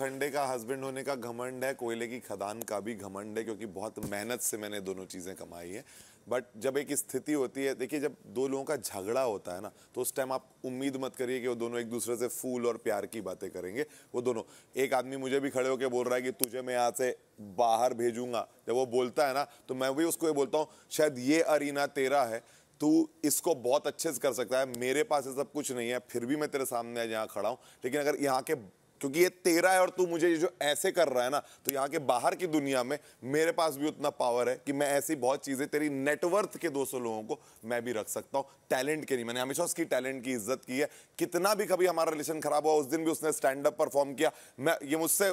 लोखंडे का हस्बैंड होने का घमंड है कोयले की खदान का भी घमंड है क्योंकि बहुत मेहनत से मैंने दोनों चीज़ें कमाई है बट जब एक स्थिति होती है देखिए जब दो लोगों का झगड़ा होता है ना तो उस टाइम आप उम्मीद मत करिए कि वो दोनों एक दूसरे से फूल और प्यार की बातें करेंगे वो दोनों एक आदमी मुझे भी खड़े होकर बोल रहा है कि तुझे मैं यहाँ से बाहर भेजूंगा जब वो बोलता है ना तो मैं भी उसको ये बोलता हूँ शायद ये अरीना तेरा है तू इसको बहुत अच्छे से कर सकता है मेरे पास ये सब कुछ नहीं है फिर भी मैं तेरे सामने आज यहाँ खड़ा हूँ लेकिन अगर यहाँ के क्योंकि ये तेरा है और तू मुझे ये जो ऐसे कर रहा है ना तो यहाँ के बाहर की दुनिया में मेरे पास भी उतना पावर है कि मैं ऐसी बहुत चीज़ें तेरी नेटवर्थ के 200 लोगों को मैं भी रख सकता हूँ टैलेंट के नहीं मैंने हमेशा उसकी टैलेंट की इज्जत की है कितना भी कभी हमारा रिलेशन खराब हुआ उस दिन भी उसने स्टैंड अप परफॉर्म किया मैं ये मुझसे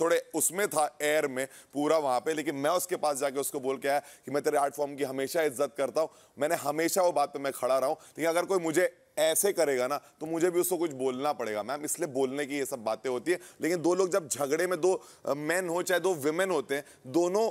थोड़े उसमें था एयर में पूरा वहाँ पर लेकिन मैं उसके पास जाके उसको बोल के आया कि मैं तेरे आर्ट फॉर्म की हमेशा इज्जत करता हूँ मैंने हमेशा वो बात पर मैं खड़ा रहा हूँ लेकिन अगर कोई मुझे ऐसे करेगा ना तो मुझे भी उसको कुछ बोलना पड़ेगा मैम इसलिए बोलने की ये सब बातें होती है लेकिन दो लोग जब झगड़े में दो मैन हो चाहे दो वुमेन होते हैं दोनों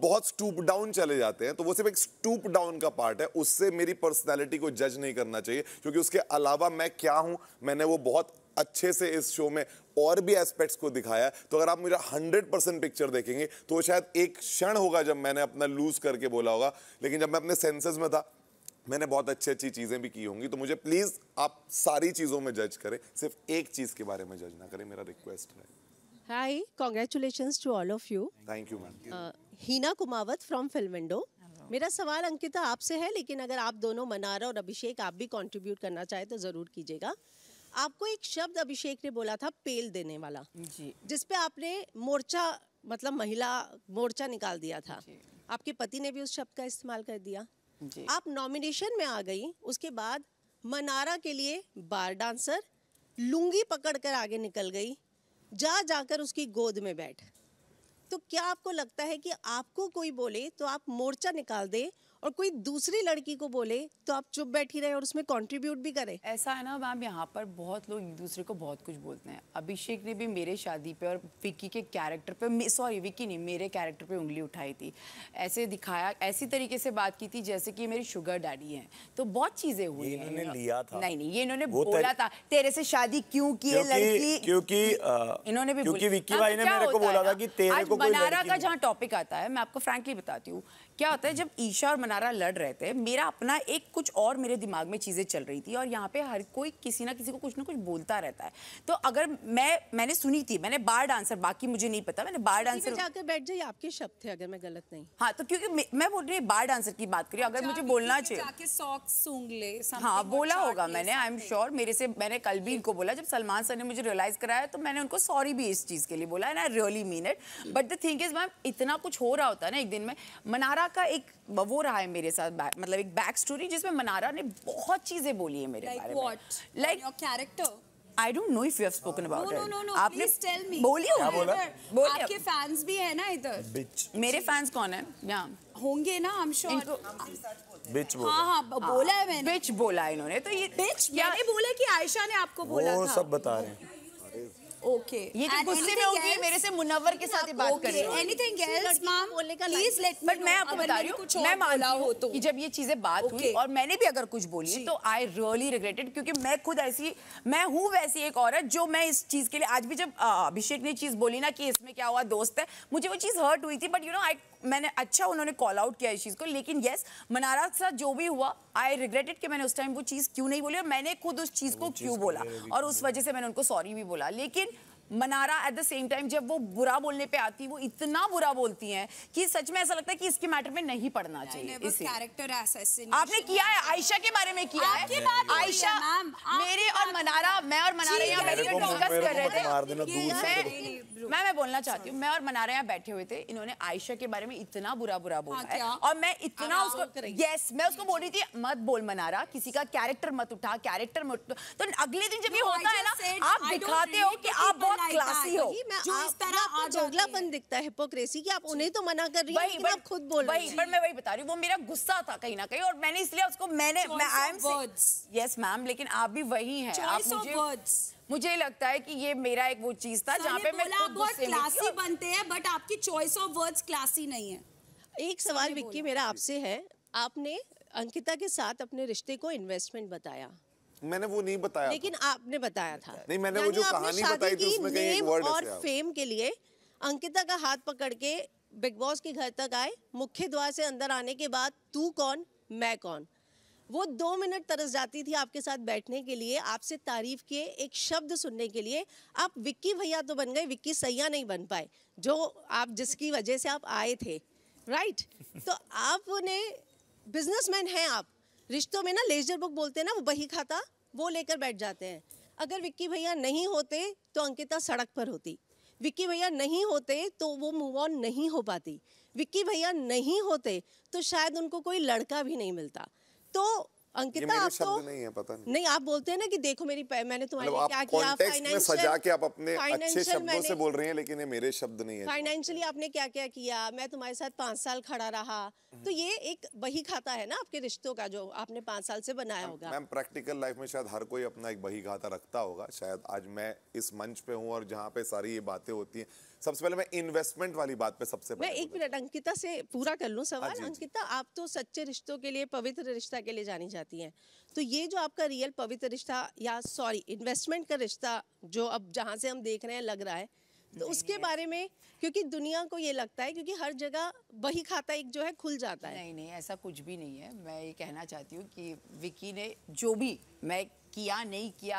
बहुत स्टूप डाउन चले जाते हैं तो वो सिर्फ एक स्टूप डाउन का पार्ट है उससे मेरी पर्सनैलिटी को जज नहीं करना चाहिए क्योंकि उसके अलावा मैं क्या हूँ मैंने वो बहुत अच्छे से इस शो में और भी एस्पेक्ट्स को दिखाया तो अगर आप मुझे 100 परसेंट पिक्चर देखेंगे तो शायद एक क्षण होगा जब मैंने अपना लूज करके बोला होगा लेकिन जब मैं अपने सेंसेस में था मैंने बहुत अच्छी अच्छी चीज़ें भी की होंगी तो मुझे प्लीज़ आप सारी चीज़ों में जज करें सिर्फ एक चीज़ के बारे में जज ना करें मेरा रिक्वेस्ट है hi congratulations to all of you thank you ma'am Heena Kumawat from Filmindo. मेरा सवाल अंकिता आपसे है लेकिन अगर आप दोनों मनारा और अभिषेक आप भी कंट्रीब्यूट करना चाहे तो ज़रूर कीजिएगा आपको एक शब्द अभिषेक ने बोला था पेल देने वाला जी जिसपे आपने मोर्चा मतलब महिला मोर्चा निकाल दिया था आपके पति ने भी उस शब्द का इस्तेमाल कर दिया आप नॉमिनेशन में आ गई उसके बाद मनारा के लिए बार डांसर लुंगी पकड़कर आगे निकल गई जा जाकर उसकी गोद में बैठ तो क्या आपको लगता है कि आपको कोई बोले तो आप मोर्चा निकाल दे और कोई दूसरी लड़की को बोले तो आप चुप बैठी रहे और उसमें कंट्रीब्यूट भी करें ऐसा है ना मैम यहाँ पर बहुत लोग एक दूसरे को बहुत कुछ बोलते हैं अभिषेक ने भी मेरे शादी पे और विक्की के कैरेक्टर पे सॉरी विक्की नहीं मेरे कैरेक्टर पे उंगली उठाई थी ऐसे दिखाया ऐसी तरीके से बात की थी जैसे कि मेरी शुगर डैडी है तो बहुत चीजें हुई इन्होंने लिया था नहीं नहीं ये इन्होंने बोला था तेरे से शादी क्यों की लड़की क्योंकि इन्होंने भी विक्की हाँ, भाई तो ने मेरे को बोला था कि तेरे को बनारा का जहाँ टॉपिक आता है मैं आपको फ्रेंकली बताती हूँ क्या होता है जब ईशा और मनारा लड़ रहे थे मेरा अपना एक कुछ और मेरे दिमाग में चीज़ें चल रही थी और यहाँ पे हर कोई किसी ना किसी को कुछ ना कुछ बोलता रहता है तो अगर मैं मैंने सुनी थी मैंने बार डांसर बाकी मुझे नहीं पता मैंने बार डांसर जाकर बैठ जाइए आपके शब्द थे अगर मैं गलत नहीं हाँ तो क्योंकि मैं बोल रही बार डांसर की बात करी अगर अच्छा, मुझे बोलना चाहिए हाँ बोला होगा मैंने आई एम श्योर मेरे से मैंने कल भी इनको बोला जब सलमान सर ने मुझे रियलाइज कराया तो मैंने उनको सॉरी भी इस चीज़ के लिए बोला and I really mean it but the thing is ma'am इतना कुछ हो रहा होता है ना एक दिन में मनारा मनारा का एक वो रहा है मेरे साथ मतलब एक बैक स्टोरी जिसमें मनारा ने बहुत चीजें बोली है मेरे like बारे what? में like character I don't know if you have spoken about no, no, no आपने टेल मी बोलियो हो बोला बोली आपके fans भी हैं ना इधर Bitch. मेरे fans कौन हैं? यहां होंगे ना I'm sure. इनको. Bitch बोला हाँ हाँ बोला है हाँ, मैंने Bitch बोला इन्होंने तो ये Bitch. मैंने बोला कि आयशा ने आपको बोला था वो सब बता रहे हैं ये गुस्से में होगी मेरे से मुनव्वर के साथ बात कर रही तो। कि जब ये चीजें बात हुई और मैंने भी अगर कुछ बोली तो आई रियली रिग्रेटेड क्योंकि मैं खुद ऐसी मैं हूं वैसी एक औरत जो मैं इस चीज के लिए आज भी जब अभिषेक ने चीज बोली ना कि इसमें क्या हुआ दोस्त है मुझे वो चीज हर्ट हुई थी बट यू नो आई मैंने अच्छा उन्होंने कॉल आउट किया इस चीज़ को लेकिन ये मनारा के साथ जो भी हुआ आई रिग्रेटेड कि मैंने उस टाइम वो चीज़ क्यों नहीं बोली और मैंने खुद उस चीज़ को क्यों बोला और उस हम्म। वजह से मैंने उनको सॉरी भी बोला लेकिन Mannara at the same time जब वो बुरा बोलने पे आती वो इतना बुरा बोलती हैं कि सच में ऐसा लगता है कि इसके मैटर में नहीं पढ़ना चाहिए इसे आपने किया है आयशा के बारे में किया है आयशा मेरे और मनारा मैं और मनारा यहाँ बैठ डिस्कस कर रहे थे मैं मैं बोलना चाहती हूँ मैं और मनारा यहाँ बैठे हुए थे इन्होंने आयशा के बारे में इतना बुरा बुरा बोला हाँ, है और मैं इतना उसको यस मैं उसको बोल रही थी मत बोल मनारा किसी का कैरेक्टर मत उठा कैरेक्टर मत तो अगले दिन जब ये होता है ना आप दिखाते हो कि आप बहुत क्लासी हो जो इस तरह दिखता है आप उन्हें तो मना कर रही आप खुद बोल रही मैं वही बता रही हूँ वो मेरा गुस्सा था कहीं ना कहीं और मैंने इसलिए उसको मैंने यस मैम लेकिन आप भी वही मुझे लगता है कि ये मेरा एक वो चीज था जहाँ पे मैं खुद गुस्से क्लासी बनते हैं बट आपकी चॉइस ऑफ वर्ड्स क्लासी नहीं है एक सवाल विक्की मेरा आपसे है आपने अंकिता के साथ अपने रिश्ते को इन्वेस्टमेंट बताया मैंने वो नहीं बताया लेकिन आपने बताया था नहीं मैंने वो जो कहानी बताई थी उसमें कहीं एक वर्ड और फेम के लिए अंकिता का हाथ पकड़ के बिग बॉस के घर तक आए मुख्य द्वार से अंदर आने के बाद तू कौन मैं कौन वो दो मिनट तरस जाती थी आपके साथ बैठने के लिए आपसे तारीफ के एक शब्द सुनने के लिए आप विक्की भैया तो बन गए विक्की सैया नहीं बन पाए जो आप जिसकी वजह से आप आए थे राइट तो आपने बिजनेसमैन हैं आप रिश्तों में ना लेजर बुक बोलते हैं ना वो बही खाता वो लेकर बैठ जाते हैं अगर विक्की भैया नहीं होते तो अंकिता सड़क पर होती विक्की भैया नहीं होते तो वो मूव ऑन नहीं हो पाती विक्की भैया नहीं होते तो शायद उनको कोई लड़का भी नहीं मिलता तो अंकिता आप तो नहीं है पता नहीं नहीं आप बोलते हैं ना कि देखो मेरी मैंने तुम्हारे मतलब लिए क्या किया फाइनेंशियल सजा के आप अपने अच्छे शब्दों से बोल रही हैं लेकिन ये मेरे शब्द नहीं है फाइनेंशियली आपने क्या क्या किया मैं तुम्हारे साथ पांच साल खड़ा रहा तो ये एक बही खाता है ना आपके रिश्तों का जो आपने पांच साल से बनाया होगा मैम प्रैक्टिकल लाइफ में शायद हर कोई अपना एक बही खाता रखता होगा शायद आज मैं इस मंच पे हूँ और जहाँ पे सारी ये बातें होती हैं सबसे पहले मैं इन्वेस्टमेंट वाली बात पे सबसे मैं एक मिनट अंकिता से पूरा कर लूँ हाँ सवाल हाँ अंकिता आप तो सच्चे रिश्तों के लिए पवित्र रिश्ता के लिए जानी जाती जाती हैं तो ये जो आपका रियल पवित्र रिश्ता या सॉरी इन्वेस्टमेंट का रिश्ता जो अब जहाँ से हम देख रहे हैं लग रहा है तो उसके बारे में क्योंकि दुनिया को ये लगता है क्योंकि हर जगह वही खाता एक जो है खुल जाता है नहीं नहीं ऐसा कुछ भी नहीं है मैं ये कहना चाहती हूँ कि विकी ने जो भी मैं किया नहीं किया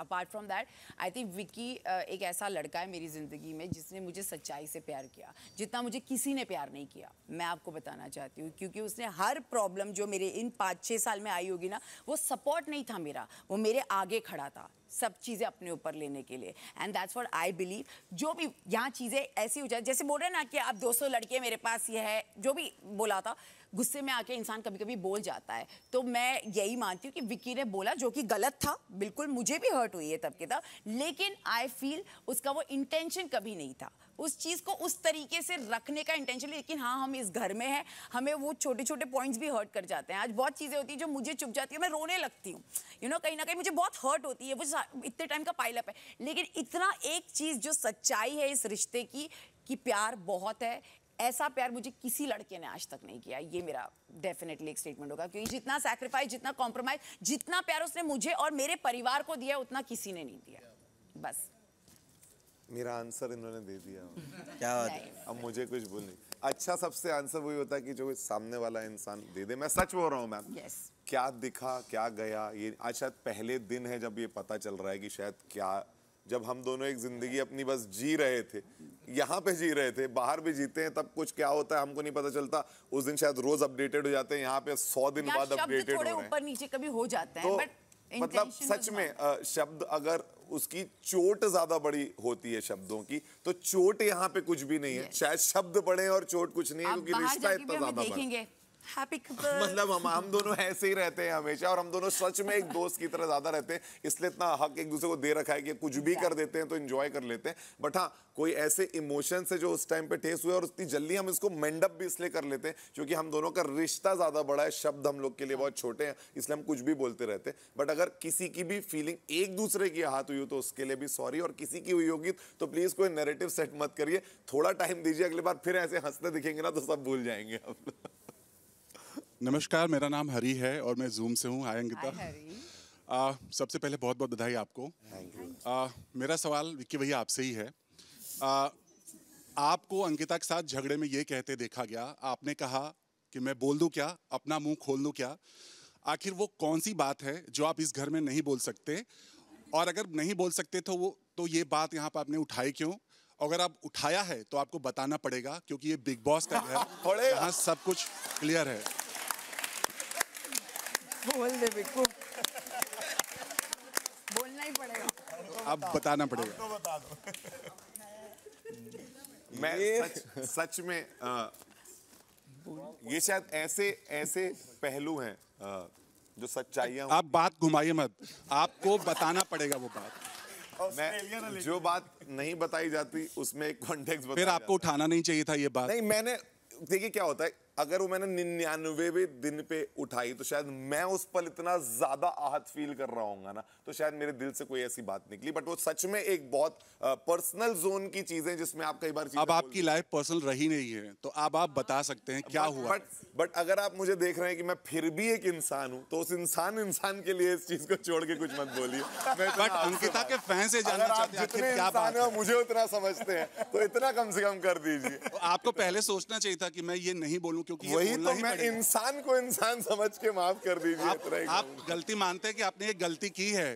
apart from that I think Vicky एक ऐसा लड़का है मेरी ज़िंदगी में जिसने मुझे सच्चाई से प्यार किया जितना मुझे किसी ने प्यार नहीं किया मैं आपको बताना चाहती हूँ क्योंकि उसने हर प्रॉब्लम जो मेरे इन पाँच छः साल में आई होगी ना वो सपोर्ट नहीं था मेरा वो मेरे आगे खड़ा था सब चीज़ें अपने ऊपर लेने के लिए and that's for I believe जो भी यहाँ चीज़ें ऐसी हो जाए जैसे बोल रहे ना कि आप 200 लड़के मेरे पास ये है जो भी बोला था गुस्से में आके इंसान कभी कभी बोल जाता है तो मैं यही मानती हूँ कि विक्की ने बोला जो कि गलत था बिल्कुल मुझे भी हर्ट हुई है तब के तब लेकिन आई फील उसका वो इंटेंशन कभी नहीं था उस चीज़ को उस तरीके से रखने का इंटेंशन लेकिन हाँ हम इस घर में हैं हमें वो छोटे छोटे पॉइंट्स भी हर्ट कर जाते हैं आज बहुत चीज़ें होती है जो मुझे चुप जाती है मैं रोने लगती हूँ यू नो कहीं ना कहीं मुझे बहुत हर्ट होती है वो इतने टाइम का पाइलअप है लेकिन इतना एक चीज़ जो सच्चाई है इस रिश्ते की कि प्यार बहुत है ऐसा प्यार मुझे किसी लड़के ने आज तक नहीं किया ये मेरा डेफिनेटली एक स्टेटमेंट होगा क्योंकि जितना सैक्रिफाइस जितना कॉम्प्रोमाइज जितना प्यार उसने मुझे और मेरे परिवार को दिया उतना किसी ने नहीं दिया बस मेरा आंसर इन्होंने दे दिया क्या बात है अब मुझे कुछ बोल नहीं अच्छा सबसे आंसर वही होता है कि जो सामने वाला इंसान दे दे मैं सच बोल रहा हूँ मैम yes. क्या दिखा क्या गया ये आज शायद पहले दिन है जब ये पता चल रहा है कि शायद क्या जब हम दोनों एक जिंदगी अपनी बस जी रहे थे यहाँ पे जी रहे थे बाहर भी जीते हैं तब कुछ क्या होता है हमको नहीं पता चलता उस दिन शायद रोज अपडेटेड हो जाते हैं यहाँ पे सौ दिन बाद अपडेटेड हो ऊपर नीचे कभी हो जाता है तो मतलब सच में शब्द अगर उसकी चोट ज्यादा बड़ी होती है शब्दों की तो चोट यहाँ पे कुछ भी नहीं है शायद शब्द बड़े और चोट कुछ नहीं है क्योंकि रिश्ता इतना ज्यादा देखेंगे मतलब हम हम दोनों ऐसे ही रहते हैं हमेशा और हम दोनों सच में एक दोस्त की तरह ज्यादा रहते हैं इसलिए इतना हक एक दूसरे को दे रखा है कि कुछ भी कर देते हैं तो इंजॉय कर लेते हैं बट हाँ कोई ऐसे इमोशन से जो उस टाइम पे ठेस हुए और उतनी जल्दी हम इसको मेंडअप भी इसलिए कर लेते हैं क्योंकि हम दोनों का रिश्ता ज्यादा बड़ा है शब्द हम लोग के लिए हाँ। बहुत छोटे हैं इसलिए हम कुछ भी बोलते रहते हैं बट अगर किसी की भी फीलिंग एक दूसरे की हाथ हुई हो तो उसके लिए भी सॉरी और किसी की हुई होगी तो प्लीज कोई नेरेटिव सेट मत करिए थोड़ा टाइम दीजिए अगली बार फिर ऐसे हंसते दिखेंगे ना तो सब भूल जाएंगे हम लोग नमस्कार मेरा नाम हरी है और मैं जूम से हूँ हाय अंकिता सबसे पहले बहुत बहुत बधाई आपको आ, मेरा सवाल विक्की भैया आपसे ही है आ, आपको अंकिता के साथ झगड़े में ये कहते देखा गया आपने कहा कि मैं बोल दूं क्या अपना मुंह खोल दूं क्या आखिर वो कौन सी बात है जो आप इस घर में नहीं बोल सकते और अगर नहीं बोल सकते तो वो तो ये बात यहाँ पर आपने उठाई क्यों अगर आप उठाया है तो आपको बताना पड़ेगा क्योंकि ये बिग बॉस का घर यहाँ सब कुछ क्लियर है बोल दे बिक्कू बोलना ही पड़ेगा अब बताना पड़ेगा तो बता दो मैं सच, सच में आ, ये शायद ऐसे ऐसे पहलू हैं जो सच्चाइयां आप बात घुमाइए मत आपको बताना पड़ेगा वो बात मैं जो बात नहीं बताई जाती उसमें एक कॉन्टेक्स्ट फिर आपको उठाना नहीं चाहिए था ये बात नहीं मैंने देखिए क्या होता है अगर वो मैंने निन्यानवे दिन पे उठाई तो शायद मैं उस पल इतना ज़्यादा आहत फील कर रहा हूँ ना तो शायद मेरे दिल से कोई ऐसी बात निकली बट वो सच में एक बहुत पर्सनल जोन की है जिसमें आप कई बार अब आपकी लाइफ पर्सनल रही नहीं है तो अब आप बता सकते हैं क्या बट, हुआ बट बट अगर आप मुझे देख रहे हैं कि मैं फिर भी एक इंसान हूँ तो उस इंसान इंसान के लिए इस चीज़ को छोड़ के कुछ मत बोलिए बट अंकिता के फैन से मुझे उतना समझते हैं तो इतना कम से कम कर दीजिए तो आपको पहले सोचना चाहिए था कि मैं ये नहीं बोलूँ क्योंकि वही तो मैं इंसान को इंसान समझ के माफ कर दीजिए आप, आप गलती मानते हैं कि आपने एक गलती की है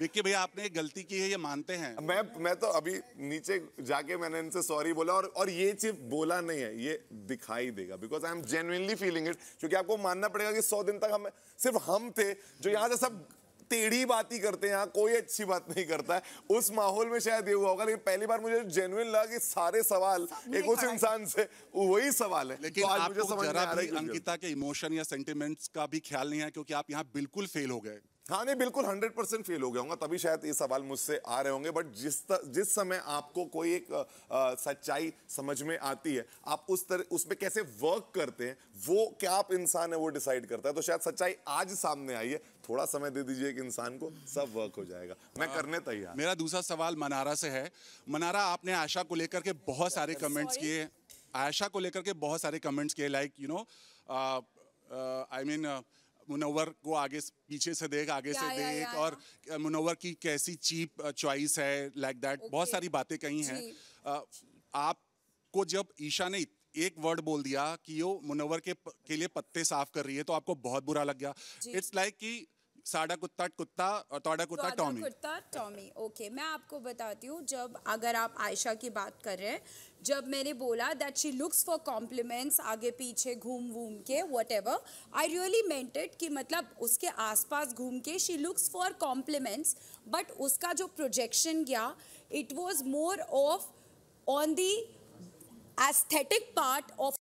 देखिए भैया आपने एक गलती की है ये मानते हैं मैं मैं तो अभी नीचे जाके मैंने इनसे सॉरी बोला और और ये चीज बोला नहीं है ये दिखाई देगा because I am genuinely feeling it क्योंकि आपको मानना पड़ेगा कि सौ दिन तक हम सिर्फ हम थे जो यहाँ से सब टेढ़ी बात ही करते हैं यहाँ कोई अच्छी बात नहीं करता है उस माहौल में शायद ये हुआ होगा लेकिन पहली बार मुझे जेनुअन लगा कि सारे सवाल एक उस इंसान से वही सवाल है लेकिन तो आज मुझे समझ में आ रहा है अंकिता के इमोशन या सेंटिमेंट्स का भी ख्याल नहीं है क्योंकि आप यहाँ बिल्कुल फेल हो गए हाँ नहीं बिल्कुल हंड्रेड परसेंट फेल हो गया होगा तभी शायद ये सवाल मुझसे आ रहे होंगे बट जिस त, जिस समय आपको कोई एक आ, सच्चाई समझ में आती है आप उस तरह उस पर कैसे वर्क करते हैं वो क्या आप इंसान है वो डिसाइड करता है तो शायद सच्चाई आज सामने आई है थोड़ा समय दे दीजिए एक इंसान को सब वर्क हो जाएगा मैं आ, हाँ, करने तैयार मेरा दूसरा सवाल मनारा से है मनारा आपने आशा को लेकर के बहुत सारे कमेंट्स किए आशा को लेकर के बहुत सारे कमेंट्स किए like you know I mean Munawar को आगे पीछे से देख आगे से देख और मुनवर की कैसी चीप चॉइस है लाइक दैट बहुत सारी बातें कही हैं आपको जब ईशा ने एक वर्ड बोल दिया कि यो मुनवर के के लिए पत्ते साफ कर रही है तो आपको बहुत बुरा लग गया इट्स लाइक like कि साडा कुत्ता कुत्ता और तोड़ा कुत्ता टॉमी कुत्ता टॉमी ओके मैं आपको बताती हूँ जब अगर आप आयशा की बात कर रहे हैं जब मैंने बोला that she looks for compliments आगे पीछे घूम घूम के whatever I really meant it कि मतलब उसके आसपास घूम के she looks for compliments but उसका जो प्रोजेक्शन गया it was more of on the aesthetic part of